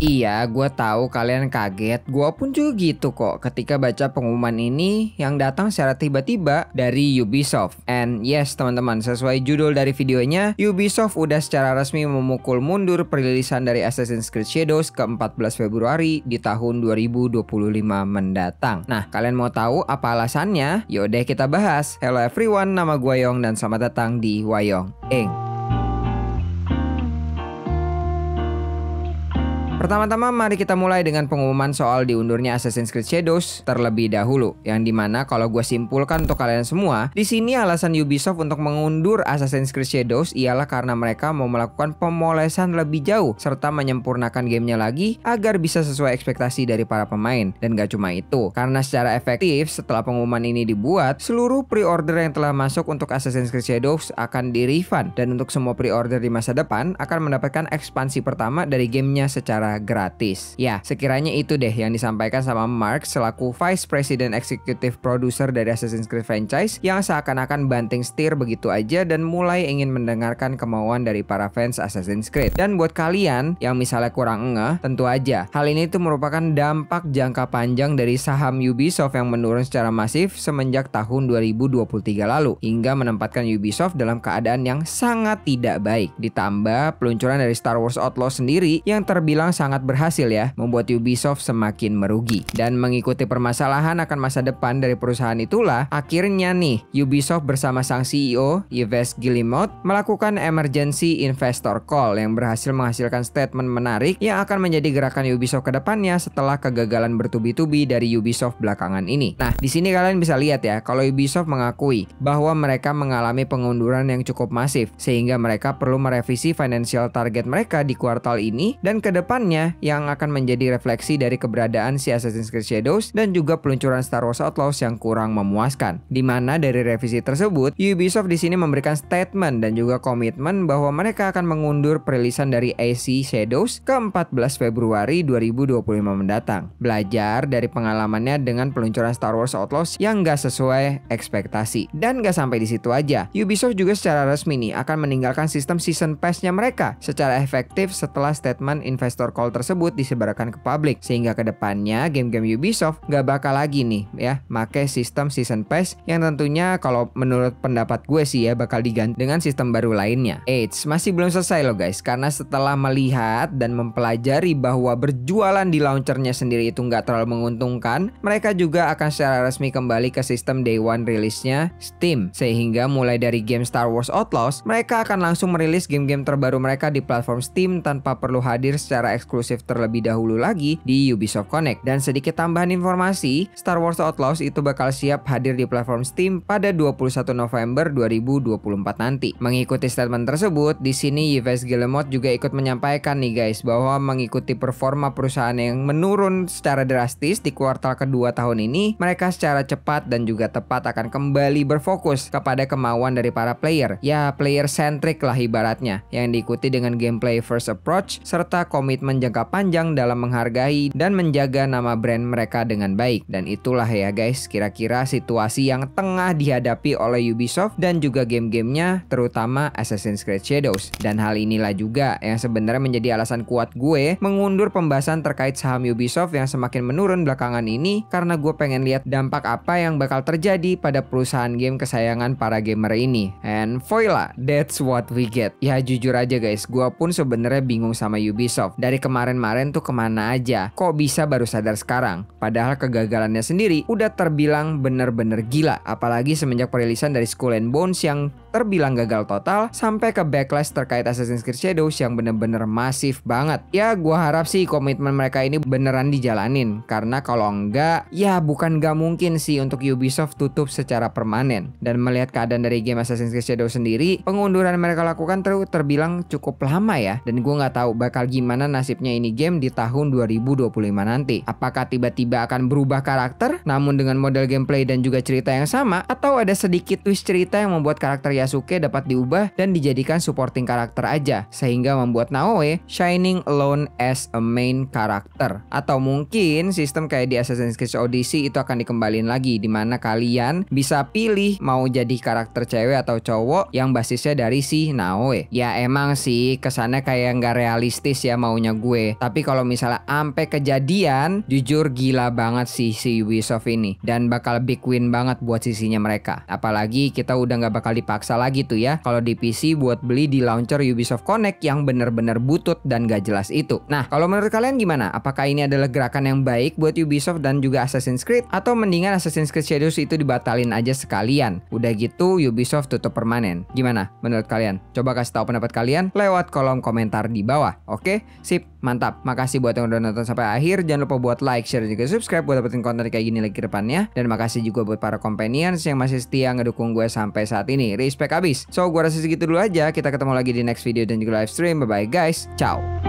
Iya, gue tahu kalian kaget. Gue pun juga gitu kok ketika baca pengumuman ini yang datang secara tiba-tiba dari Ubisoft. And yes, teman-teman, sesuai judul dari videonya, Ubisoft udah secara resmi memukul mundur perilisan dari Assassin's Creed Shadows ke 14 Februari di tahun 2025 mendatang. Nah, kalian mau tahu apa alasannya? Yaudah kita bahas. Hello everyone, nama gue Yong dan selamat datang di Wayong Eng. Pertama-tama mari kita mulai dengan pengumuman soal diundurnya Assassin's Creed Shadows terlebih dahulu. Yang dimana kalau gue simpulkan untuk kalian semua, di sini alasan Ubisoft untuk mengundur Assassin's Creed Shadows ialah karena mereka mau melakukan pemolesan lebih jauh serta menyempurnakan gamenya lagi agar bisa sesuai ekspektasi dari para pemain. Dan gak cuma itu, karena secara efektif setelah pengumuman ini dibuat, seluruh pre-order yang telah masuk untuk Assassin's Creed Shadows akan di-refund dan untuk semua pre-order di masa depan akan mendapatkan ekspansi pertama dari gamenya secara secara gratis. Ya, sekiranya itu deh yang disampaikan sama Mark selaku Vice President Executive Producer dari Assassin's Creed franchise yang seakan-akan banting setir begitu aja dan mulai ingin mendengarkan kemauan dari para fans Assassin's Creed. Dan buat kalian yang misalnya kurang ngeh, tentu aja hal ini itu merupakan dampak jangka panjang dari saham Ubisoft yang menurun secara masif semenjak tahun 2023 lalu hingga menempatkan Ubisoft dalam keadaan yang sangat tidak baik. Ditambah peluncuran dari Star Wars Outlaw sendiri yang terbilang sangat berhasil ya, membuat Ubisoft semakin merugi. Dan mengikuti permasalahan akan masa depan dari perusahaan itulah, akhirnya nih Ubisoft bersama sang CEO Yves Guillemot melakukan emergency investor call yang berhasil menghasilkan statement menarik yang akan menjadi gerakan Ubisoft ke depannya setelah kegagalan bertubi-tubi dari Ubisoft belakangan ini. Nah, di sini kalian bisa lihat ya, kalau Ubisoft mengakui bahwa mereka mengalami pengunduran yang cukup masif sehingga mereka perlu merevisi financial target mereka di kuartal ini dan ke depannya lainnya yang akan menjadi refleksi dari keberadaan si Assassin's Creed Shadows dan juga peluncuran Star Wars Outlaws yang kurang memuaskan. Di mana dari revisi tersebut, Ubisoft di sini memberikan statement dan juga komitmen bahwa mereka akan mengundur perilisan dari AC Shadows ke 14 Februari 2025 mendatang. Belajar dari pengalamannya dengan peluncuran Star Wars Outlaws yang nggak sesuai ekspektasi. Dan nggak sampai di situ aja, Ubisoft juga secara resmi nih akan meninggalkan sistem season pass-nya mereka secara efektif setelah statement investor protokol tersebut disebarkan ke publik sehingga kedepannya game-game Ubisoft nggak bakal lagi nih ya make sistem season pass yang tentunya kalau menurut pendapat gue sih ya bakal diganti dengan sistem baru lainnya. Eits masih belum selesai loh guys karena setelah melihat dan mempelajari bahwa berjualan di launchernya sendiri itu nggak terlalu menguntungkan, mereka juga akan secara resmi kembali ke sistem day one rilisnya Steam sehingga mulai dari game Star Wars Outlaws mereka akan langsung merilis game-game terbaru mereka di platform Steam tanpa perlu hadir secara eksklusif eksklusif terlebih dahulu lagi di Ubisoft Connect. Dan sedikit tambahan informasi, Star Wars Outlaws itu bakal siap hadir di platform Steam pada 21 November 2024 nanti. Mengikuti statement tersebut, di sini Yves Guillemot juga ikut menyampaikan nih guys bahwa mengikuti performa perusahaan yang menurun secara drastis di kuartal kedua tahun ini, mereka secara cepat dan juga tepat akan kembali berfokus kepada kemauan dari para player. Ya, player centric lah ibaratnya, yang diikuti dengan gameplay first approach serta komitmen jangka panjang dalam menghargai dan menjaga nama brand mereka dengan baik. Dan itulah ya guys kira-kira situasi yang tengah dihadapi oleh Ubisoft dan juga game-gamenya terutama Assassin's Creed Shadows. Dan hal inilah juga yang sebenarnya menjadi alasan kuat gue mengundur pembahasan terkait saham Ubisoft yang semakin menurun belakangan ini karena gue pengen lihat dampak apa yang bakal terjadi pada perusahaan game kesayangan para gamer ini. And voila, that's what we get. Ya jujur aja guys, gue pun sebenarnya bingung sama Ubisoft. Dari kemarin-marin tuh kemana aja? Kok bisa baru sadar sekarang? Padahal kegagalannya sendiri udah terbilang bener-bener gila. Apalagi semenjak perilisan dari Skull and Bones yang terbilang gagal total sampai ke backlash terkait Assassin's Creed Shadows yang bener-bener masif banget. Ya gue harap sih komitmen mereka ini beneran dijalanin karena kalau enggak ya bukan gak mungkin sih untuk Ubisoft tutup secara permanen. Dan melihat keadaan dari game Assassin's Creed Shadows sendiri, pengunduran mereka lakukan ter terbilang cukup lama ya dan gue nggak tahu bakal gimana nasibnya ini game di tahun 2025 nanti. Apakah tiba-tiba akan berubah karakter namun dengan model gameplay dan juga cerita yang sama atau ada sedikit twist cerita yang membuat karakter Ryasuke dapat diubah dan dijadikan supporting karakter aja, sehingga membuat Naoe shining alone as a main character. Atau mungkin sistem kayak di Assassin's Creed Odyssey itu akan dikembalin lagi, di mana kalian bisa pilih mau jadi karakter cewek atau cowok yang basisnya dari si Naoe. Ya emang sih kesannya kayak nggak realistis ya maunya gue. Tapi kalau misalnya ampe kejadian, jujur gila banget sih si Ubisoft ini dan bakal big win banget buat sisinya mereka. Apalagi kita udah nggak bakal dipaksa lagi tuh ya kalau di PC buat beli di launcher Ubisoft Connect yang bener-bener butut dan gak jelas itu. Nah, kalau menurut kalian gimana? Apakah ini adalah gerakan yang baik buat Ubisoft dan juga Assassin's Creed? Atau mendingan Assassin's Creed Shadows itu dibatalin aja sekalian? Udah gitu Ubisoft tutup permanen. Gimana menurut kalian? Coba kasih tahu pendapat kalian lewat kolom komentar di bawah. Oke, sip. Mantap, makasih buat yang udah nonton sampai akhir. Jangan lupa buat like, share, dan juga subscribe buat dapetin konten kayak gini lagi ke depannya. Dan makasih juga buat para companions yang masih setia ngedukung gue sampai saat ini. Respect abis. So, gue rasa segitu dulu aja. Kita ketemu lagi di next video dan juga live stream. Bye-bye guys. Ciao.